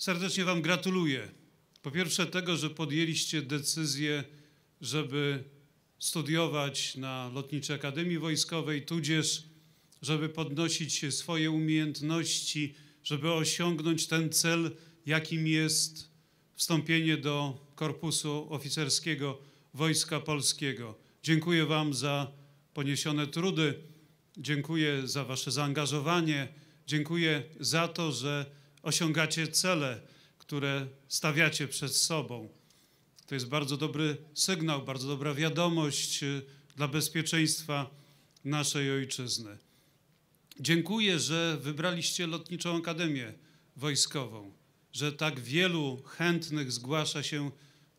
Serdecznie Wam gratuluję. Po pierwsze tego, że podjęliście decyzję, żeby studiować na Lotniczej Akademii Wojskowej, tudzież żeby podnosić swoje umiejętności, żeby osiągnąć ten cel, jakim jest wstąpienie do Korpusu Oficerskiego Wojska Polskiego. Dziękuję Wam za poniesione trudy, dziękuję za Wasze zaangażowanie, dziękuję za to, że osiągacie cele, które stawiacie przed sobą. To jest bardzo dobry sygnał, bardzo dobra wiadomość y, dla bezpieczeństwa naszej ojczyzny. Dziękuję, że wybraliście Lotniczą Akademię Wojskową, że tak wielu chętnych zgłasza się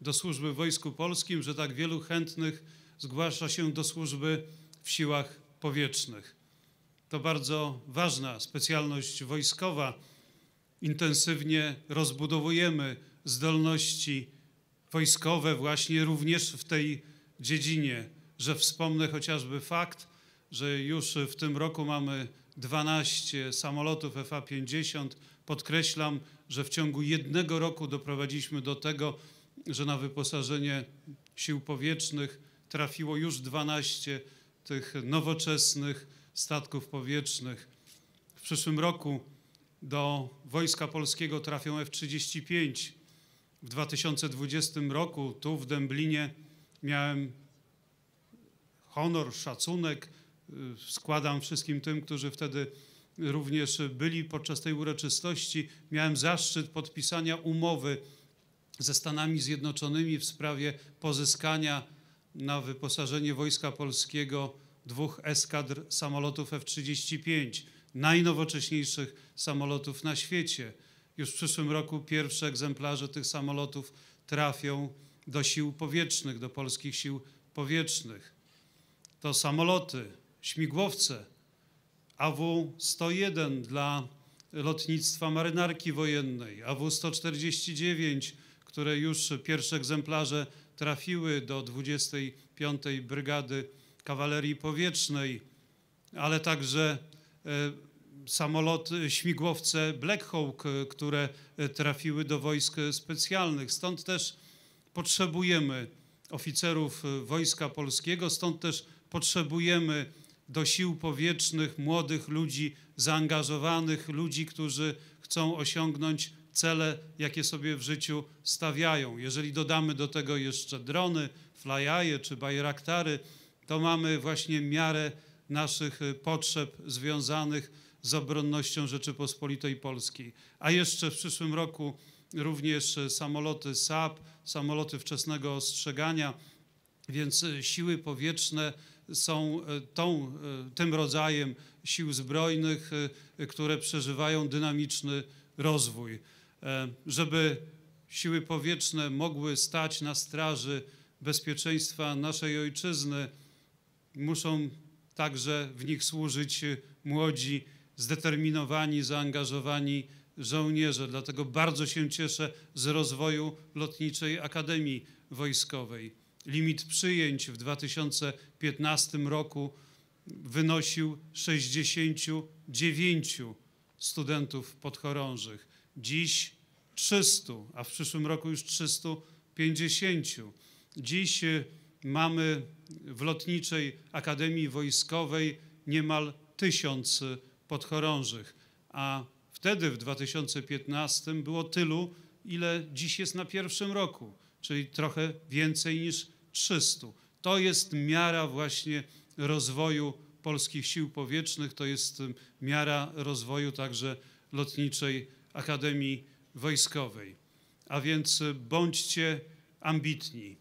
do służby w Wojsku Polskim, że tak wielu chętnych zgłasza się do służby w siłach powietrznych. To bardzo ważna specjalność wojskowa intensywnie rozbudowujemy zdolności wojskowe właśnie również w tej dziedzinie, że wspomnę chociażby fakt, że już w tym roku mamy 12 samolotów FA-50. Podkreślam, że w ciągu jednego roku doprowadziliśmy do tego, że na wyposażenie sił powietrznych trafiło już 12 tych nowoczesnych statków powietrznych. W przyszłym roku do Wojska Polskiego trafią F-35. W 2020 roku tu w Dęblinie miałem honor, szacunek. Y, składam wszystkim tym, którzy wtedy również byli podczas tej uroczystości. Miałem zaszczyt podpisania umowy ze Stanami Zjednoczonymi w sprawie pozyskania na wyposażenie Wojska Polskiego dwóch eskadr samolotów F-35 najnowocześniejszych samolotów na świecie. Już w przyszłym roku pierwsze egzemplarze tych samolotów trafią do sił powietrznych, do polskich sił powietrznych. To samoloty, śmigłowce AW-101 dla lotnictwa marynarki wojennej, AW-149, które już pierwsze egzemplarze trafiły do 25. Brygady Kawalerii Powietrznej, ale także E, samoloty, śmigłowce Black Hawk, e, które e, trafiły do wojsk specjalnych. Stąd też potrzebujemy oficerów Wojska Polskiego, stąd też potrzebujemy do sił powietrznych młodych ludzi, zaangażowanych ludzi, którzy chcą osiągnąć cele, jakie sobie w życiu stawiają. Jeżeli dodamy do tego jeszcze drony, flyaje czy bajraktary, to mamy właśnie miarę naszych y, potrzeb związanych z obronnością Rzeczypospolitej Polskiej. A jeszcze w przyszłym roku również y, samoloty SAP, samoloty wczesnego ostrzegania, więc y, siły powietrzne są tą, tym rodzajem sił zbrojnych, które przeżywają dynamiczny rozwój. E, żeby siły powietrzne mogły stać na straży bezpieczeństwa naszej ojczyzny, muszą także w nich służyć y, młodzi, zdeterminowani, zaangażowani żołnierze. Dlatego bardzo się cieszę z rozwoju Lotniczej Akademii Wojskowej. Limit przyjęć w 2015 roku wynosił 69 studentów podchorążych. Dziś 300, a w przyszłym roku już 350. Dziś y, mamy w Lotniczej Akademii Wojskowej niemal tysiąc podchorążych, a wtedy w 2015 było tylu, ile dziś jest na pierwszym roku, czyli trochę więcej niż 300. To jest miara właśnie rozwoju polskich sił powietrznych, to jest miara rozwoju także Lotniczej Akademii Wojskowej. A więc bądźcie ambitni.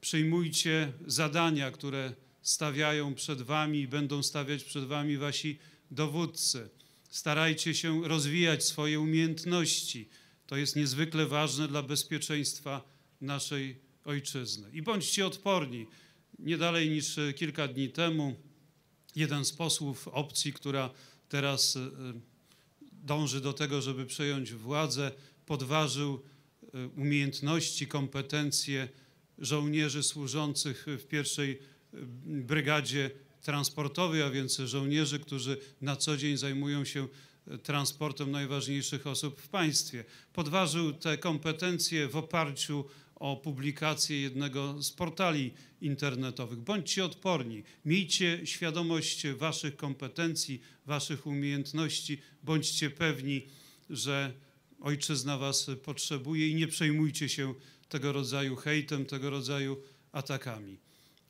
Przyjmujcie zadania, które stawiają przed wami i będą stawiać przed wami wasi dowódcy. Starajcie się rozwijać swoje umiejętności. To jest niezwykle ważne dla bezpieczeństwa naszej ojczyzny. I bądźcie odporni. Nie dalej niż e, kilka dni temu jeden z posłów opcji, która teraz e, dąży do tego, żeby przejąć władzę, podważył e, umiejętności, kompetencje żołnierzy służących w pierwszej e, brygadzie transportowej, a więc żołnierzy, którzy na co dzień zajmują się e, transportem najważniejszych osób w państwie. Podważył te kompetencje w oparciu o publikację jednego z portali internetowych. Bądźcie odporni, miejcie świadomość waszych kompetencji, waszych umiejętności, bądźcie pewni, że ojczyzna was potrzebuje i nie przejmujcie się tego rodzaju hejtem, tego rodzaju atakami.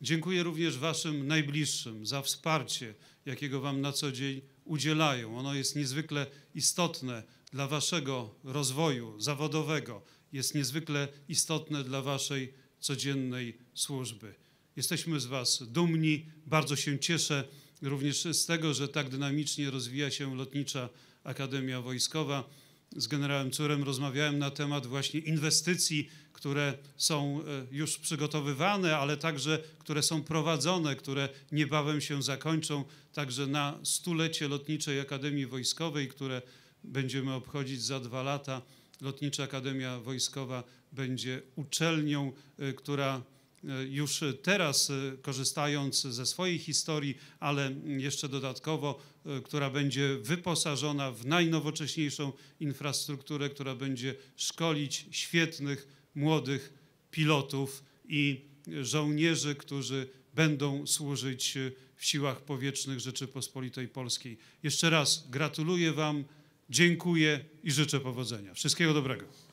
Dziękuję również Waszym najbliższym za wsparcie, jakiego Wam na co dzień udzielają. Ono jest niezwykle istotne dla Waszego rozwoju zawodowego, jest niezwykle istotne dla Waszej codziennej służby. Jesteśmy z Was dumni, bardzo się cieszę również z tego, że tak dynamicznie rozwija się Lotnicza Akademia Wojskowa z generałem Curem rozmawiałem na temat właśnie inwestycji, które są e, już przygotowywane, ale także które są prowadzone, które niebawem się zakończą, także na stulecie Lotniczej Akademii Wojskowej, które będziemy obchodzić za dwa lata. Lotnicza Akademia Wojskowa będzie uczelnią, e, która E, już teraz, e, korzystając ze swojej historii, ale jeszcze dodatkowo, e, która będzie wyposażona w najnowocześniejszą infrastrukturę, która będzie szkolić świetnych młodych pilotów i żołnierzy, którzy będą służyć w siłach powietrznych Rzeczypospolitej Polskiej. Jeszcze raz gratuluję Wam, dziękuję i życzę powodzenia. Wszystkiego dobrego.